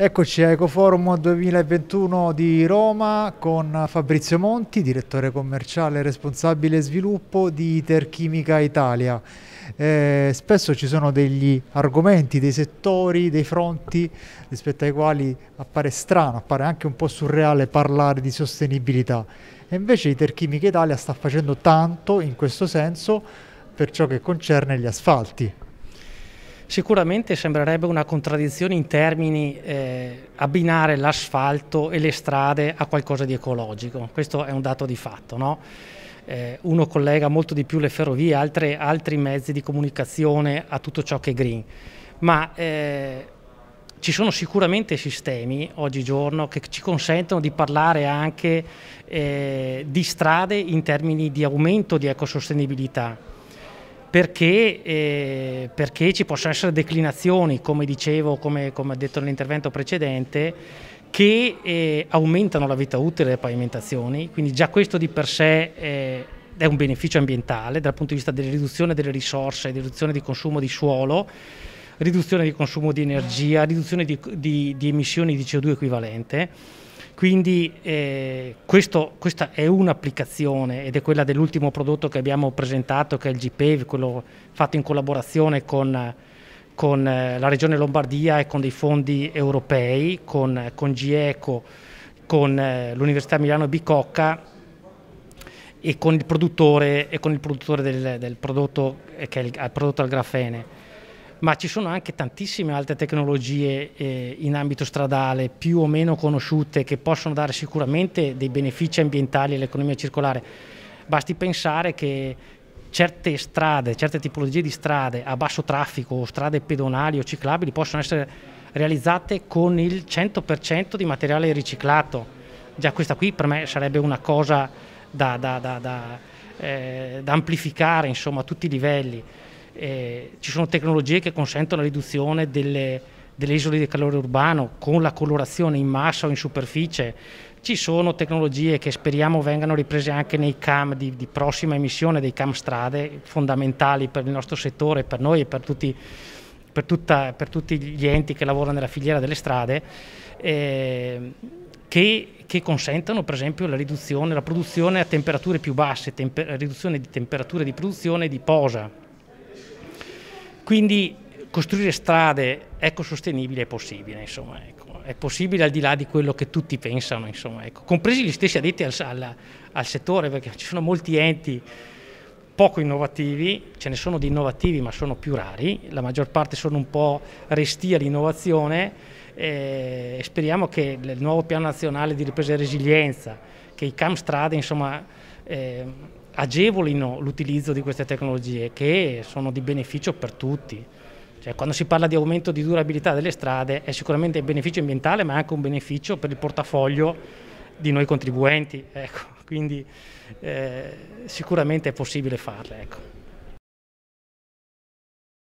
Eccoci a Ecoforum 2021 di Roma con Fabrizio Monti, direttore commerciale e responsabile sviluppo di Terchimica Italia. Eh, spesso ci sono degli argomenti, dei settori, dei fronti rispetto ai quali appare strano, appare anche un po' surreale parlare di sostenibilità. E invece Terchimica Italia sta facendo tanto in questo senso per ciò che concerne gli asfalti. Sicuramente sembrerebbe una contraddizione in termini eh, abbinare l'asfalto e le strade a qualcosa di ecologico, questo è un dato di fatto. No? Eh, uno collega molto di più le ferrovie, altre, altri mezzi di comunicazione a tutto ciò che è green, ma eh, ci sono sicuramente sistemi oggigiorno che ci consentono di parlare anche eh, di strade in termini di aumento di ecosostenibilità perché, eh, perché, ci possono essere declinazioni, come dicevo, come, come detto nell'intervento precedente, che eh, aumentano la vita utile delle pavimentazioni, quindi già questo di per sé eh, è un beneficio ambientale dal punto di vista della riduzione delle risorse, riduzione di consumo di suolo, riduzione di consumo di energia, riduzione di, di, di emissioni di CO2 equivalente quindi eh, questo, questa è un'applicazione ed è quella dell'ultimo prodotto che abbiamo presentato che è il GPEV, quello fatto in collaborazione con, con eh, la Regione Lombardia e con dei fondi europei, con, con GECO, con eh, l'Università Milano Bicocca e con il produttore, con il produttore del, del, prodotto eh, che è il, il prodotto al grafene ma ci sono anche tantissime altre tecnologie eh, in ambito stradale più o meno conosciute che possono dare sicuramente dei benefici ambientali all'economia circolare. Basti pensare che certe strade, certe tipologie di strade a basso traffico o strade pedonali o ciclabili possono essere realizzate con il 100% di materiale riciclato. Già questa qui per me sarebbe una cosa da, da, da, da eh, amplificare insomma, a tutti i livelli eh, ci sono tecnologie che consentono la riduzione delle, delle isole di calore urbano con la colorazione in massa o in superficie, ci sono tecnologie che speriamo vengano riprese anche nei CAM di, di, prossima emissione, dei CAM strade, fondamentali per il nostro settore, per noi e per tutti, per tutta, per tutti gli enti che lavorano nella filiera delle strade, eh, che, che consentano per esempio la riduzione, la produzione a temperature più basse, temper riduzione di temperature di produzione e di posa, quindi costruire strade ecosostenibili è possibile, insomma, ecco. è possibile al di là di quello che tutti pensano, insomma, ecco. compresi gli stessi addetti al, al, al settore, perché ci sono molti enti poco innovativi, ce ne sono di innovativi ma sono più rari, la maggior parte sono un po' resti all'innovazione eh, e speriamo che il nuovo piano nazionale di ripresa e resilienza, che i CAM strade insomma eh, agevolino l'utilizzo di queste tecnologie che sono di beneficio per tutti. Cioè, quando si parla di aumento di durabilità delle strade è sicuramente un beneficio ambientale ma anche un beneficio per il portafoglio di noi contribuenti, ecco. quindi eh, sicuramente è possibile farle. Ecco.